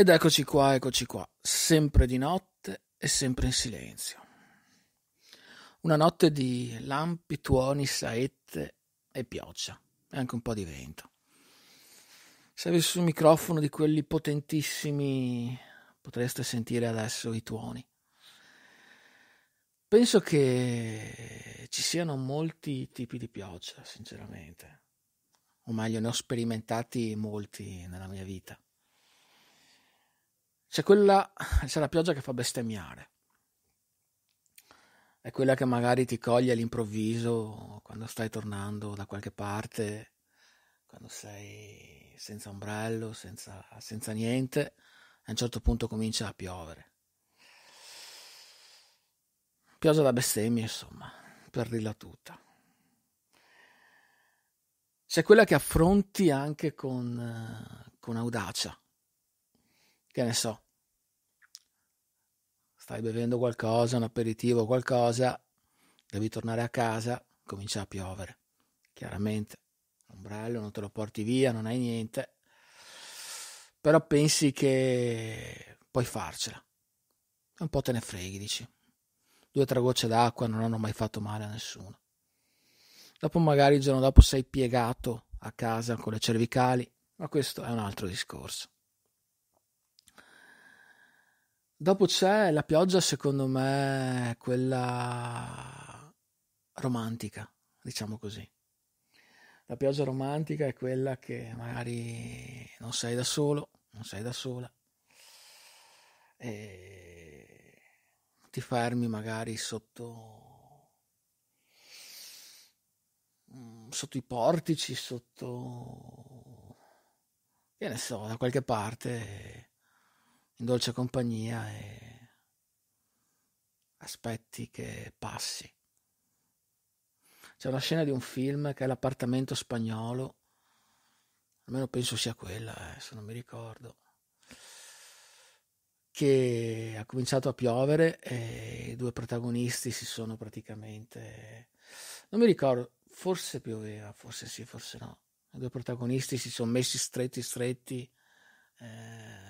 Ed eccoci qua, eccoci qua, sempre di notte e sempre in silenzio. Una notte di lampi, tuoni, saette e pioggia, e anche un po' di vento. Se avessi un microfono di quelli potentissimi, potreste sentire adesso i tuoni. Penso che ci siano molti tipi di pioggia, sinceramente. O meglio, ne ho sperimentati molti nella mia vita c'è quella, c'è la pioggia che fa bestemmiare. È quella che magari ti coglie all'improvviso quando stai tornando da qualche parte, quando sei senza ombrello, senza, senza niente, a un certo punto comincia a piovere. Pioggia da bestemmie, insomma, per dirla tutta. C'è quella che affronti anche con, eh, con audacia, che ne so, stai bevendo qualcosa, un aperitivo, o qualcosa, devi tornare a casa, comincia a piovere. Chiaramente, l'ombrello non te lo porti via, non hai niente, però pensi che puoi farcela. Un po' te ne freghi, dici. Due o tre gocce d'acqua non hanno mai fatto male a nessuno. Dopo magari il giorno dopo sei piegato a casa con le cervicali, ma questo è un altro discorso. Dopo c'è la pioggia, secondo me, quella romantica, diciamo così. La pioggia romantica è quella che magari non sei da solo, non sei da sola, e ti fermi magari sotto, mm, sotto i portici, sotto, che ne so, da qualche parte in dolce compagnia e aspetti che passi. C'è una scena di un film che è l'appartamento spagnolo, almeno penso sia quella, eh, se non mi ricordo, che ha cominciato a piovere e i due protagonisti si sono praticamente... Non mi ricordo, forse pioveva, forse sì, forse no. I due protagonisti si sono messi stretti, stretti. Eh,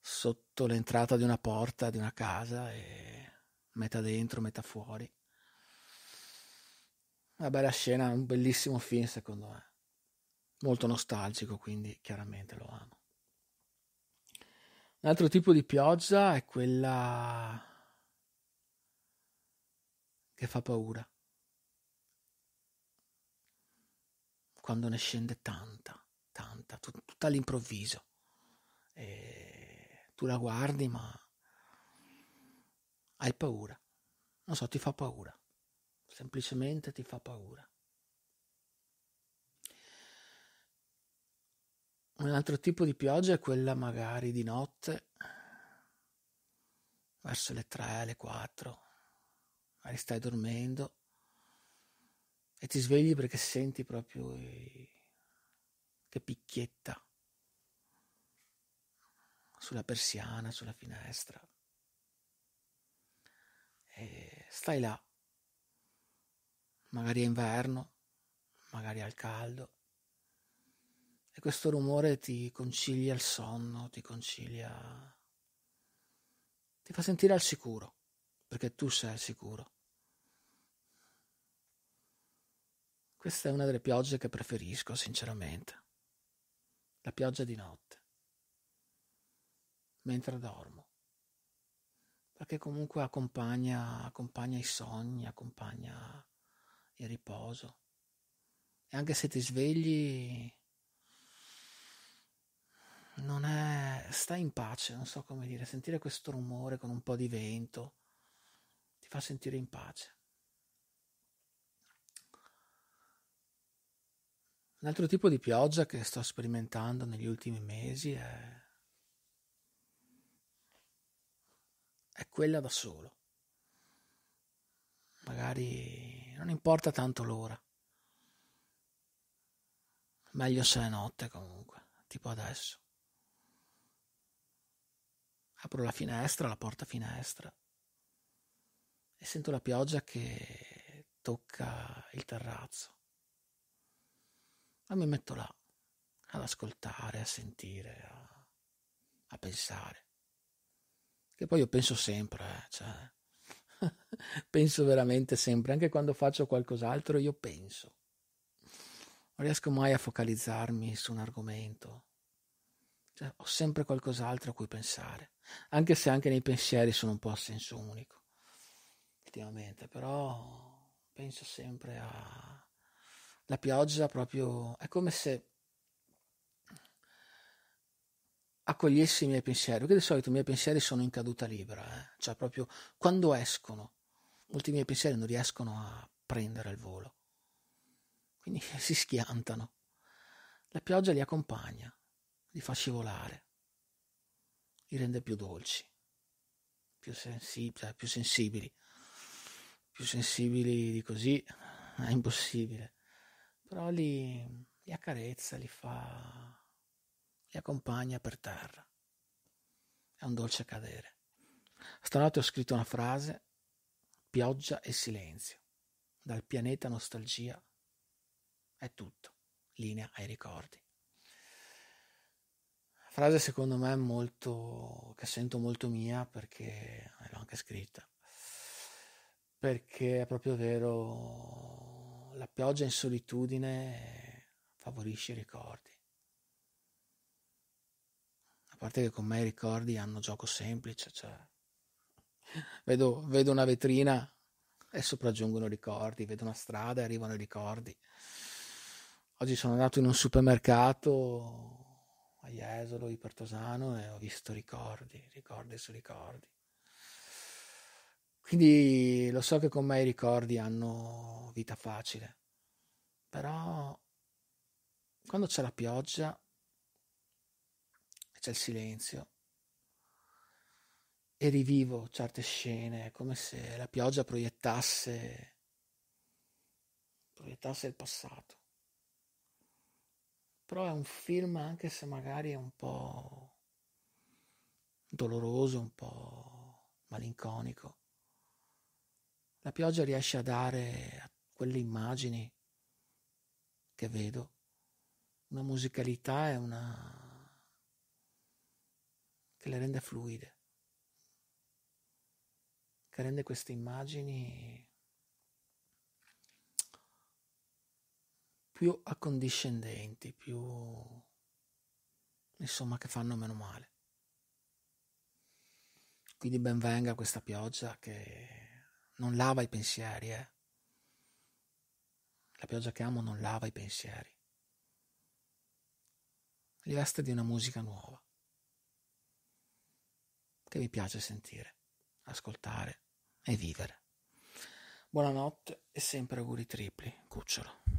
sotto l'entrata di una porta, di una casa, e metà dentro, metà fuori. Una bella scena, un bellissimo film secondo me. Molto nostalgico, quindi chiaramente lo amo. Un altro tipo di pioggia è quella che fa paura. Quando ne scende tanta, tanta, tutta all'improvviso. E tu la guardi ma hai paura, non so, ti fa paura, semplicemente ti fa paura. Un altro tipo di pioggia è quella magari di notte, verso le 3, le 4, magari stai dormendo e ti svegli perché senti proprio che picchietta sulla persiana, sulla finestra. E stai là, magari è inverno, magari al caldo, e questo rumore ti concilia il sonno, ti concilia, ti fa sentire al sicuro, perché tu sei al sicuro. Questa è una delle piogge che preferisco, sinceramente, la pioggia di notte mentre dormo, perché comunque accompagna, accompagna i sogni, accompagna il riposo. E anche se ti svegli, non è... stai in pace, non so come dire, sentire questo rumore con un po' di vento ti fa sentire in pace. Un altro tipo di pioggia che sto sperimentando negli ultimi mesi è è quella da solo. Magari non importa tanto l'ora. Meglio se è notte comunque, tipo adesso. Apro la finestra, la porta finestra e sento la pioggia che tocca il terrazzo. Ma mi metto là ad ascoltare, a sentire, a, a pensare che poi io penso sempre, eh, cioè, penso veramente sempre, anche quando faccio qualcos'altro io penso. Non riesco mai a focalizzarmi su un argomento. Cioè, ho sempre qualcos'altro a cui pensare, anche se anche nei pensieri sono un po' a senso unico, ultimamente, però penso sempre a... La pioggia proprio è come se accogliessi i miei pensieri, perché di solito i miei pensieri sono in caduta libera, eh? cioè proprio quando escono, molti miei pensieri non riescono a prendere il volo, quindi si schiantano. La pioggia li accompagna, li fa scivolare, li rende più dolci, più, sensi- cioè, più sensibili. Più sensibili di così è impossibile, però li, li accarezza, li fa li accompagna per terra. È un dolce cadere. Stanotte ho scritto una frase, pioggia e silenzio, dal pianeta nostalgia. È tutto, linea ai ricordi. Frase secondo me molto, che sento molto mia perché l'ho anche scritta, perché è proprio vero, la pioggia in solitudine favorisce i ricordi parte che con me i ricordi hanno gioco semplice, cioè vedo, vedo una vetrina e sopraggiungono ricordi, vedo una strada e arrivano i ricordi. Oggi sono andato in un supermercato a Jesolo, Ipertosano, e ho visto ricordi, ricordi su ricordi. Quindi lo so che con me i ricordi hanno vita facile, però quando c'è la pioggia c'è il silenzio e rivivo certe scene come se la pioggia proiettasse, proiettasse il passato. Però è un film anche se magari è un po' doloroso, un po' malinconico. La pioggia riesce a dare a quelle immagini che vedo una musicalità e una che le rende fluide, che rende queste immagini più accondiscendenti, più insomma che fanno meno male. Quindi benvenga questa pioggia che non lava i pensieri, eh. La pioggia che amo non lava i pensieri. Li veste di una musica nuova che mi piace sentire, ascoltare e vivere. Buonanotte e sempre auguri tripli, Cucciolo.